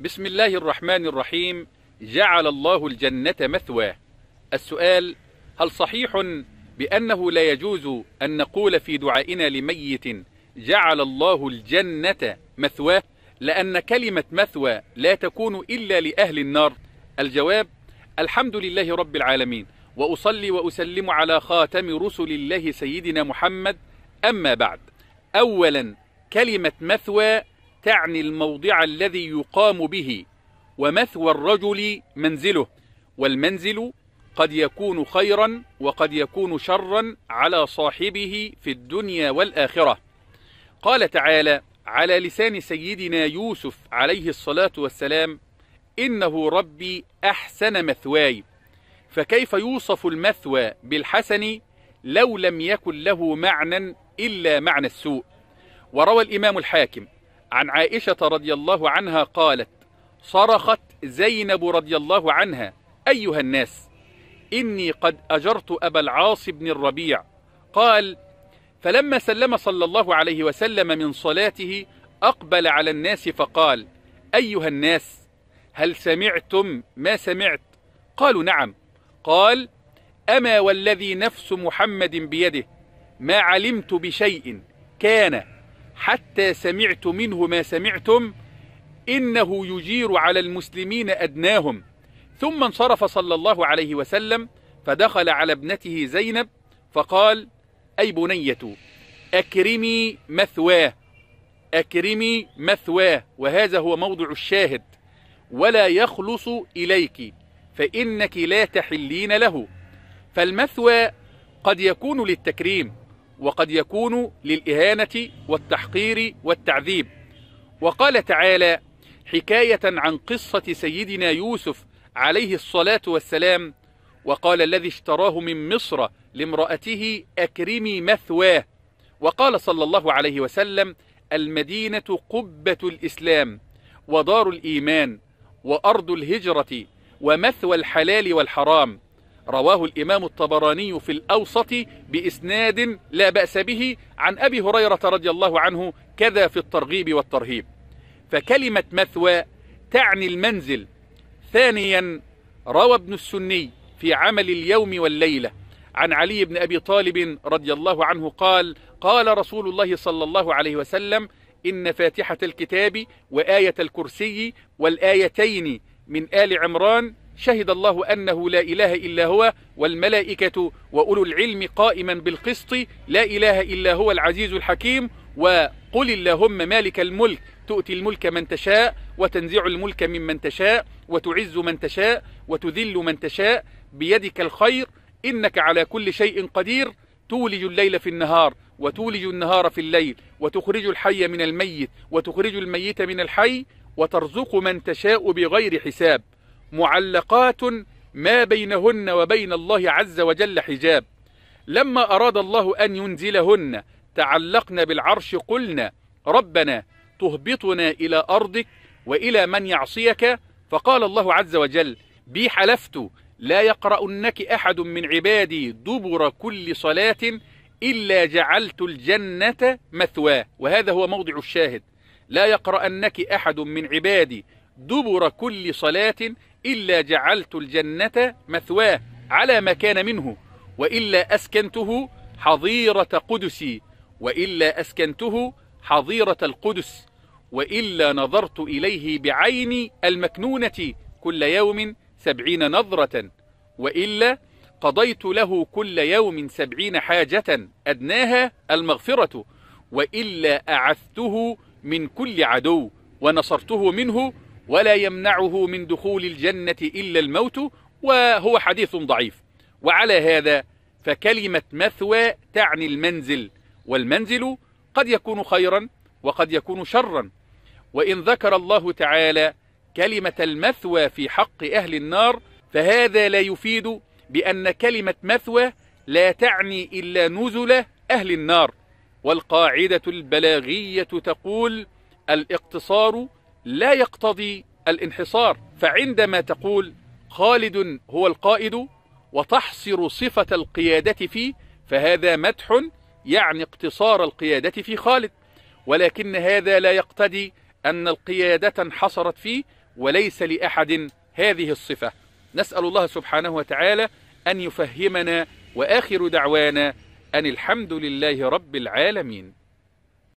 بسم الله الرحمن الرحيم جعل الله الجنة مثوى السؤال هل صحيح بأنه لا يجوز أن نقول في دعائنا لميت جعل الله الجنة مثواه لأن كلمة مثوى لا تكون إلا لأهل النار الجواب الحمد لله رب العالمين وأصلي وأسلم على خاتم رسل الله سيدنا محمد أما بعد أولا كلمة مثوى تعني الموضع الذي يقام به ومثوى الرجل منزله والمنزل قد يكون خيرا وقد يكون شرا على صاحبه في الدنيا والآخرة قال تعالى على لسان سيدنا يوسف عليه الصلاة والسلام إنه ربي أحسن مثواي فكيف يوصف المثوى بالحسن لو لم يكن له معنى إلا معنى السوء وروى الإمام الحاكم عن عائشة رضي الله عنها قالت صرخت زينب رضي الله عنها أيها الناس إني قد أجرت أبا العاص بن الربيع قال فلما سلم صلى الله عليه وسلم من صلاته أقبل على الناس فقال أيها الناس هل سمعتم ما سمعت قالوا نعم قال أما والذي نفس محمد بيده ما علمت بشيء كان حتى سمعت منه ما سمعتم إنه يجير على المسلمين أدناهم ثم انصرف صلى الله عليه وسلم فدخل على ابنته زينب فقال أي بنية أكرمي مثواه أكرمي مثواه وهذا هو موضع الشاهد ولا يخلص إليك فإنك لا تحلين له فالمثوى قد يكون للتكريم وقد يكون للإهانة والتحقير والتعذيب وقال تعالى حكاية عن قصة سيدنا يوسف عليه الصلاة والسلام وقال الذي اشتراه من مصر لامرأته أكرمي مثواه وقال صلى الله عليه وسلم المدينة قبة الإسلام ودار الإيمان وأرض الهجرة ومثوى الحلال والحرام رواه الإمام الطبراني في الأوسط بإسناد لا بأس به عن أبي هريرة رضي الله عنه كذا في الترغيب والترهيب فكلمة مثوى تعني المنزل ثانيا روى ابن السني في عمل اليوم والليلة عن علي بن أبي طالب رضي الله عنه قال قال رسول الله صلى الله عليه وسلم إن فاتحة الكتاب وآية الكرسي والآيتين من آل عمران شهد الله أنه لا إله إلا هو والملائكة وأولو العلم قائما بالقسط لا إله إلا هو العزيز الحكيم وقل اللهم مالك الملك تؤتي الملك من تشاء وتنزع الملك ممن تشاء وتعز من تشاء وتذل من تشاء بيدك الخير إنك على كل شيء قدير تولج الليل في النهار وتولج النهار في الليل وتخرج الحي من الميت وتخرج الميت من الحي وترزق من تشاء بغير حساب معلقات ما بينهن وبين الله عز وجل حجاب لما أراد الله أن ينزلهن تعلقنا بالعرش قلنا ربنا تهبطنا إلى أرضك وإلى من يعصيك فقال الله عز وجل بي حلفت لا يقرأنك أحد من عبادي دبر كل صلاة إلا جعلت الجنة مثواه وهذا هو موضع الشاهد لا يقرأنك أحد من عبادي دبر كل صلاة إلا جعلت الجنة مثواه على ما كان منه وإلا أسكنته حظيرة قدسي وإلا أسكنته حظيرة القدس وإلا نظرت إليه بعيني المكنونة كل يوم سبعين نظرة وإلا قضيت له كل يوم سبعين حاجة أدناها المغفرة وإلا أعثته من كل عدو ونصرته منه ولا يمنعه من دخول الجنة إلا الموت وهو حديث ضعيف وعلى هذا فكلمة مثوى تعني المنزل والمنزل قد يكون خيرا وقد يكون شرا وإن ذكر الله تعالى كلمة المثوى في حق أهل النار فهذا لا يفيد بأن كلمة مثوى لا تعني إلا نزل أهل النار والقاعدة البلاغية تقول الاقتصار لا يقتضي الانحصار فعندما تقول خالد هو القائد وتحصر صفة القيادة فيه فهذا مدح يعني اقتصار القيادة في خالد ولكن هذا لا يقتضي أن القيادة انحصرت فيه وليس لأحد هذه الصفة نسأل الله سبحانه وتعالى أن يفهمنا وآخر دعوانا أن الحمد لله رب العالمين